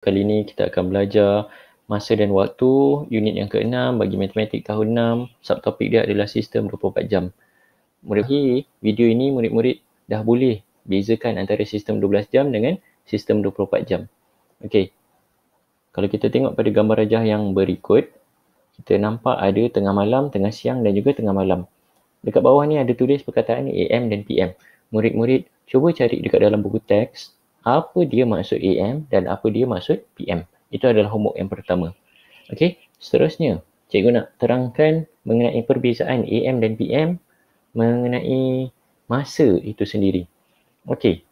kali ini kita akan belajar masa dan waktu unit yang keenam bagi matematik tahun 6 subtopik dia adalah sistem 24 jam murid ini video ini murid-murid dah boleh bezakan antara sistem 12 jam dengan sistem 24 jam okey kalau kita tengok pada gambar rajah yang berikut kita nampak ada tengah malam tengah siang dan juga tengah malam dekat bawah ni ada tulis perkataan AM dan PM murid-murid cuba cari dekat dalam buku teks apa dia maksud AM dan apa dia maksud PM. Itu adalah homework yang pertama. Okey, seterusnya, cikgu nak terangkan mengenai perbezaan AM dan PM mengenai masa itu sendiri. Okey,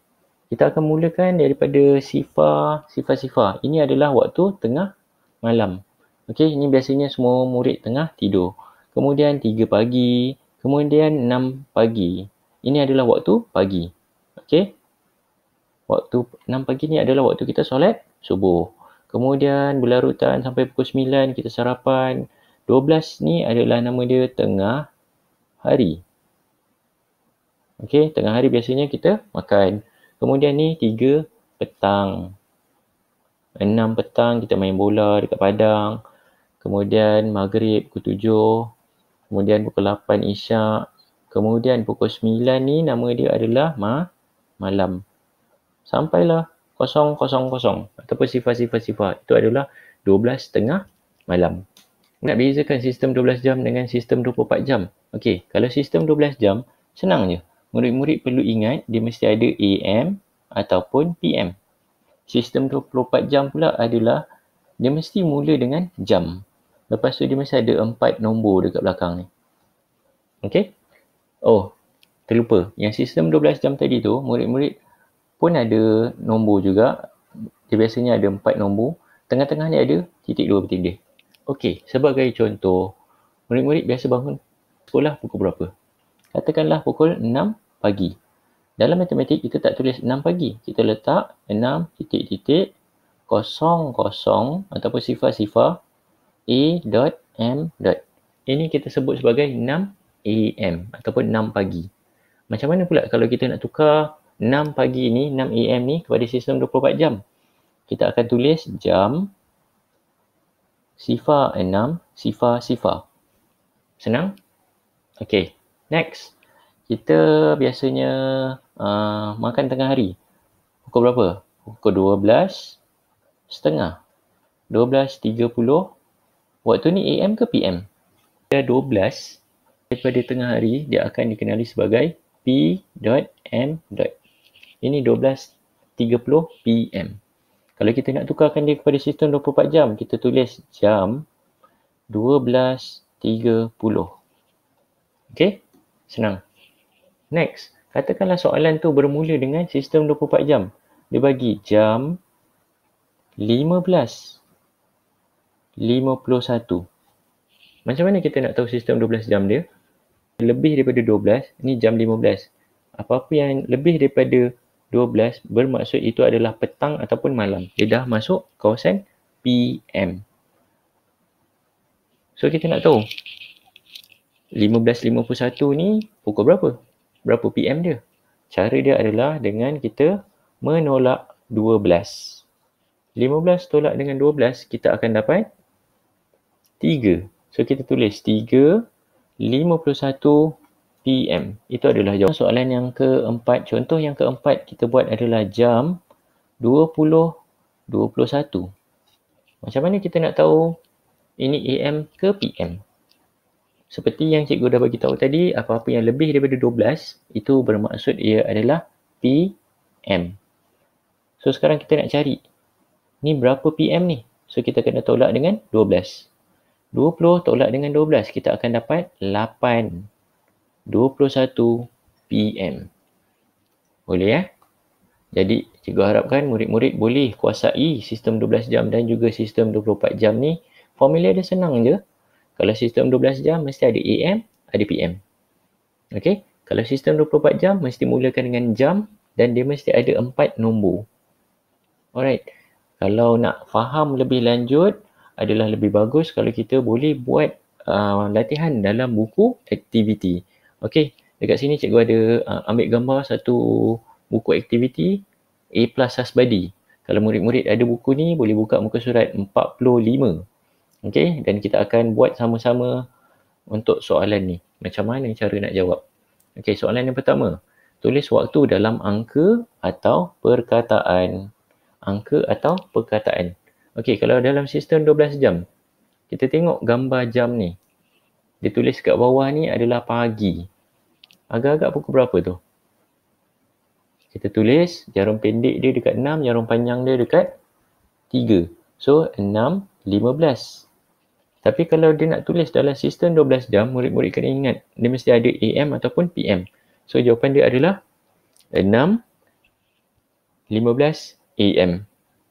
kita akan mulakan daripada sifar, sifar Ini adalah waktu tengah malam. Okey, ini biasanya semua murid tengah tidur. Kemudian 3 pagi, kemudian 6 pagi. Ini adalah waktu pagi. Okey, waktu 6 pagi ni adalah waktu kita solat subuh. Kemudian berlarutan sampai pukul 9 kita sarapan. 12 ni adalah nama dia tengah hari. Okey, tengah hari biasanya kita makan. Kemudian ni 3 petang. 6 petang kita main bola dekat padang. Kemudian maghrib pukul 7. Kemudian pukul 8 isyak. Kemudian pukul 9 ni nama dia adalah ma malam sampailah 000 ataupun sifar-sifar-sifar itu adalah 12 tengah malam nak bezakan sistem 12 jam dengan sistem 24 jam Okey, kalau sistem 12 jam senang je murid-murid perlu ingat dia mesti ada AM ataupun PM sistem 24 jam pula adalah dia mesti mula dengan jam lepas tu dia mesti ada empat nombor dekat belakang ni Okey? oh terlupa yang sistem 12 jam tadi tu murid-murid pun ada nombor juga dia biasanya ada empat nombor tengah-tengahnya ada titik dua per tiga Okey, sebagai contoh murid-murid biasa bangun sekolah pukul berapa? Katakanlah pukul 6 pagi. Dalam matematik kita tak tulis 6 pagi. Kita letak 6 titik titik kosong kosong ataupun sifar sifar A dot M dot. Ini kita sebut sebagai 6 AM ataupun 6 pagi. Macam mana pula kalau kita nak tukar 6 pagi ni, 6 am ni kepada sistem 24 jam. Kita akan tulis jam sifar 6 sifar sifar. Senang? Okay, next. Kita biasanya uh, makan tengah hari. Pukul berapa? Pukul 12 setengah. 12.30. Waktu ni AM ke PM? Dia 12 daripada tengah hari dia akan dikenali sebagai P.M ini 12.30 PM. Kalau kita nak tukarkan dia kepada sistem 24 jam, kita tulis jam 12.30. Okay, senang. Next, katakanlah soalan tu bermula dengan sistem 24 jam. Dia bagi jam 15.51. Macam mana kita nak tahu sistem 12 jam dia? Lebih daripada 12, ni jam 15. Apa-apa yang lebih daripada 12, 12 bermaksud itu adalah petang ataupun malam. Dia dah masuk kawasan PM. So kita nak tahu 15.51 ni pukul berapa? Berapa PM dia? Cara dia adalah dengan kita menolak 12. 15 tolak dengan 12 kita akan dapat 3. So kita tulis 3 51 PM. Itu adalah jawapan soalan yang keempat. Contoh yang keempat kita buat adalah jam 20.21. Macam mana kita nak tahu ini AM ke PM? Seperti yang cikgu dah bagi tahu tadi, apa-apa yang lebih daripada 12 itu bermaksud ia adalah PM. So sekarang kita nak cari ni berapa PM ni? So kita kena tolak dengan 12. 20 tolak dengan 12 kita akan dapat 21 PM. Boleh eh? Jadi cikgu harapkan murid-murid boleh kuasai sistem 12 jam dan juga sistem 24 jam ni. Formula dia senang je. Kalau sistem 12 jam mesti ada AM, ada PM. Okey? Kalau sistem 24 jam mesti mulakan dengan jam dan dia mesti ada 4 nombor. Alright. Kalau nak faham lebih lanjut adalah lebih bagus kalau kita boleh buat uh, latihan dalam buku aktiviti. Okey, dekat sini cikgu ada uh, ambil gambar satu buku aktiviti A plus as body. Kalau murid-murid ada buku ni, boleh buka muka surat 45. Okey, dan kita akan buat sama-sama untuk soalan ni. Macam mana cara nak jawab? Okey, soalan yang pertama. Tulis waktu dalam angka atau perkataan. Angka atau perkataan. Okey, kalau dalam sistem 12 jam, kita tengok gambar jam ni. Dia tulis kat bawah ni adalah pagi. Agak-agak pukul berapa tu? Kita tulis jarum pendek dia dekat 6, jarum panjang dia dekat 3. So 6, 15. Tapi kalau dia nak tulis dalam sistem 12 jam, murid-murid kena ingat dia mesti ada AM ataupun PM. So jawapan dia adalah 6, 15 AM.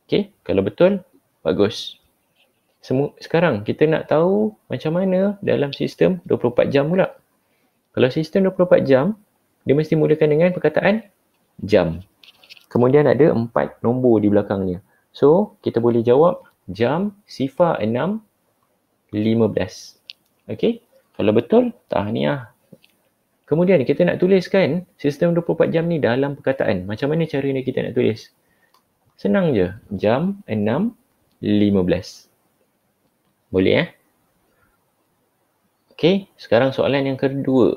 Okay, kalau betul, bagus semua sekarang kita nak tahu macam mana dalam sistem 24 jam pula. Kalau sistem 24 jam, dia mesti mulakan dengan perkataan jam. Kemudian ada empat nombor di belakangnya. So, kita boleh jawab jam sifar 6 15. Okay? Kalau betul, tahniah. Kemudian kita nak tuliskan sistem 24 jam ni dalam perkataan. Macam mana ni kita nak tulis? Senang je. Jam 6 15. Boleh eh? Okey, sekarang soalan yang kedua.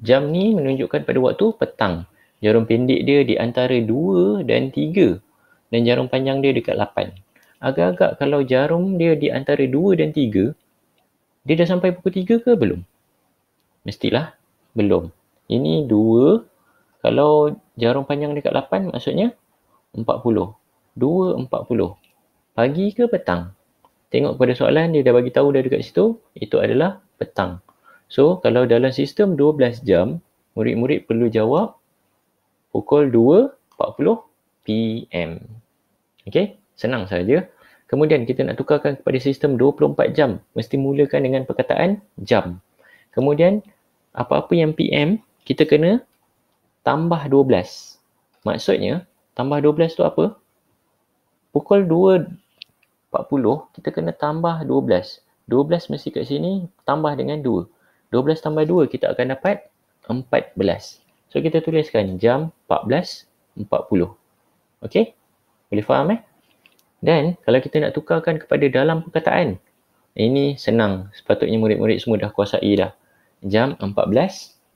Jam ni menunjukkan pada waktu petang. Jarum pendek dia di antara 2 dan 3 dan jarum panjang dia dekat 8. Agak-agak kalau jarum dia di antara 2 dan 3, dia dah sampai pukul 3 ke belum? Mestilah belum. Ini 2. Kalau jarum panjang dekat 8 maksudnya 40. 2 40. Pagi ke petang? tengok pada soalan dia dah bagi tahu dah dekat situ itu adalah petang so kalau dalam sistem 12 jam murid-murid perlu jawab pukul 2.40 pm okey senang saja kemudian kita nak tukarkan kepada sistem 24 jam mesti mulakan dengan perkataan jam kemudian apa-apa yang pm kita kena tambah 12 maksudnya tambah 12 tu apa pukul 40, kita kena tambah 12. 12 mesti kat sini, tambah dengan 2. 12 tambah 2, kita akan dapat 14. So, kita tuliskan jam 14.40. Okay? Boleh faham eh? Dan, kalau kita nak tukarkan kepada dalam perkataan, ini senang. Sepatutnya murid-murid semua dah kuasai dah. Jam 14.40.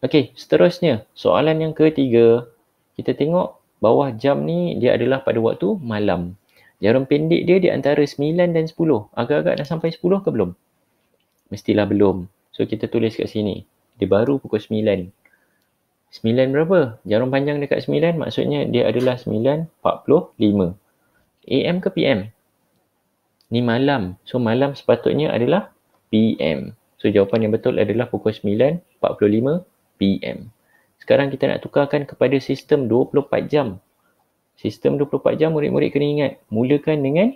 Okay, seterusnya. Soalan yang ketiga. Kita tengok bawah jam ni dia adalah pada waktu malam. Jarum pendek dia di antara 9 dan 10. Agak-agak dah sampai 10 ke belum? Mestilah belum. So kita tulis kat sini. Dia baru pukul 9. 9 berapa? Jarum panjang dekat 9 maksudnya dia adalah 9.45. AM ke PM? Ni malam. So malam sepatutnya adalah PM. So jawapan yang betul adalah pukul 9.45 PM. Sekarang kita nak tukarkan kepada sistem 24 jam. Sistem 24 jam murid-murid kena ingat. Mulakan dengan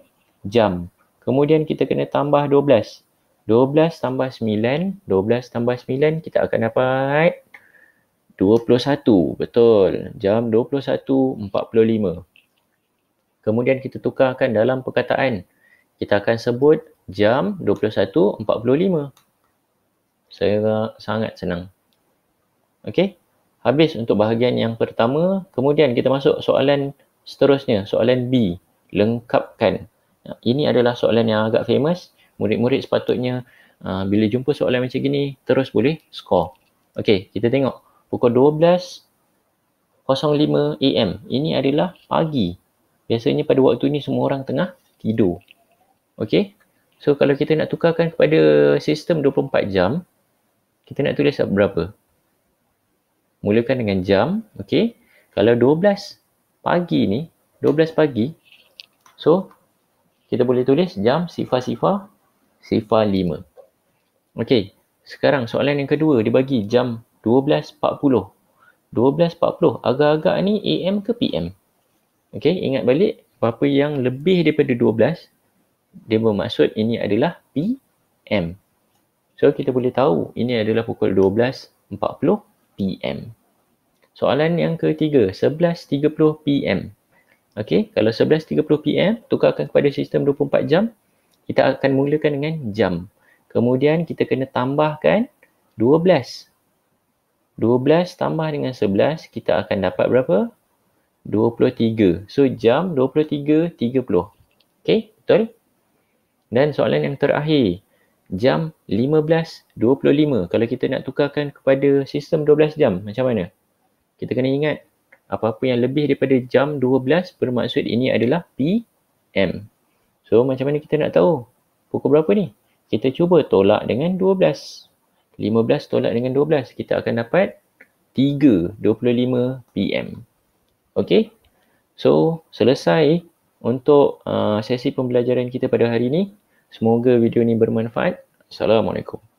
jam. Kemudian kita kena tambah 12. 12 tambah 9. 12 tambah 9 kita akan dapat 21. Betul. Jam 21, 45. Kemudian kita tukarkan dalam perkataan. Kita akan sebut jam 21, 45. Saya sangat senang. Okey habis untuk bahagian yang pertama kemudian kita masuk soalan seterusnya soalan B lengkapkan ini adalah soalan yang agak famous murid-murid sepatutnya uh, bila jumpa soalan macam gini terus boleh score okey kita tengok pukul 12.05 am ini adalah pagi biasanya pada waktu ni semua orang tengah tidur okey so kalau kita nak tukarkan kepada sistem 24 jam kita nak tulis berapa mulakan dengan jam okey kalau 12 pagi ni 12 pagi so kita boleh tulis jam sifar sifar sifar 5 okey sekarang soalan yang kedua dia bagi jam 12.40 12.40 agak-agak ni am ke pm okey ingat balik apa yang lebih daripada 12 dia bermaksud ini adalah pm so kita boleh tahu ini adalah pukul 12.40 PM. Soalan yang ketiga, 11.30 PM. Okey, kalau 11.30 PM, tukarkan kepada sistem 24 jam, kita akan mulakan dengan jam. Kemudian kita kena tambahkan 12. 12 tambah dengan 11, kita akan dapat berapa? 23. So, jam 23.30. Okey, betul? Dan soalan yang terakhir, jam 15.25 kalau kita nak tukarkan kepada sistem 12 jam macam mana? Kita kena ingat apa-apa yang lebih daripada jam 12 bermaksud ini adalah PM. So macam mana kita nak tahu pukul berapa ni? Kita cuba tolak dengan 12. 15 tolak dengan 12 kita akan dapat 3.25 PM. Okay? So selesai untuk uh, sesi pembelajaran kita pada hari ini. Semoga video ini bermanfaat. Assalamualaikum.